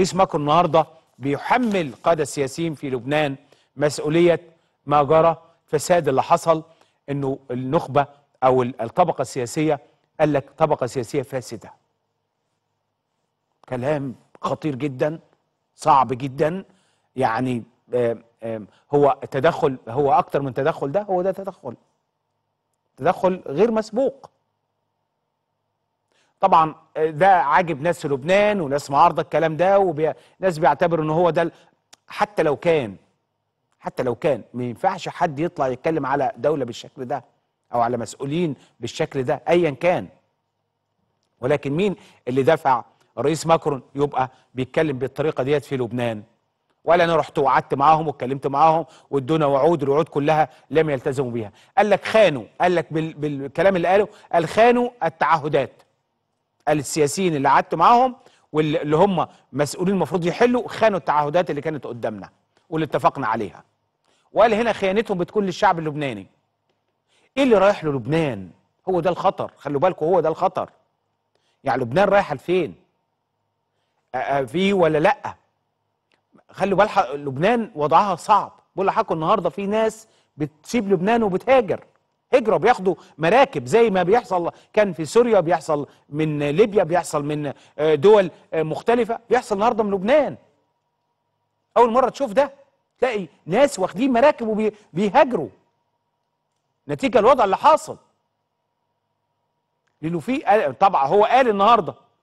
رئيس ماكرون النهارده بيحمل قاده السياسيين في لبنان مسؤوليه ما جرى فساد اللي حصل انه النخبه او الطبقه السياسيه قال لك طبقه سياسيه فاسده كلام خطير جدا صعب جدا يعني آه، آه، هو تدخل هو اكتر من تدخل ده هو ده تدخل تدخل غير مسبوق طبعا آه، ده عاجب ناس في لبنان وناس معارضه الكلام ده وناس بيعتبروا ان هو ده حتى لو كان حتى لو كان ما ينفعش حد يطلع يتكلم على دوله بالشكل ده او على مسؤولين بالشكل ده ايا كان ولكن مين اللي دفع الرئيس ماكرون يبقى بيتكلم بالطريقه ديت في لبنان ولا انا رحت وقعدت معاهم واتكلمت معاهم وادونا وعود الوعود كلها لم يلتزموا بيها قال لك خانوا قال لك بالكلام اللي قاله قال خانوا التعهدات السياسيين اللي قعدت معاهم واللي هم مسؤولين المفروض يحلوا خانوا التعهدات اللي كانت قدامنا واللي اتفقنا عليها وقال هنا خيانتهم بتكون للشعب اللبناني ايه اللي رايح له لبنان هو ده الخطر خلوا بالكم هو ده الخطر يعني لبنان رايح لفين في ولا لا خلوا بالها لبنان وضعها صعب بقول لحضراتكم النهارده في ناس بتسيب لبنان وبتهاجر هجرة بياخدوا مراكب زي ما بيحصل كان في سوريا بيحصل من ليبيا بيحصل من آه، دول آه، مختلفة بيحصل النهاردة من لبنان أول مرة تشوف ده تلاقي ناس واخدين مراكب وبيهاجروا نتيجة الوضع اللي حاصل لأنه في طبعا هو قال النهارده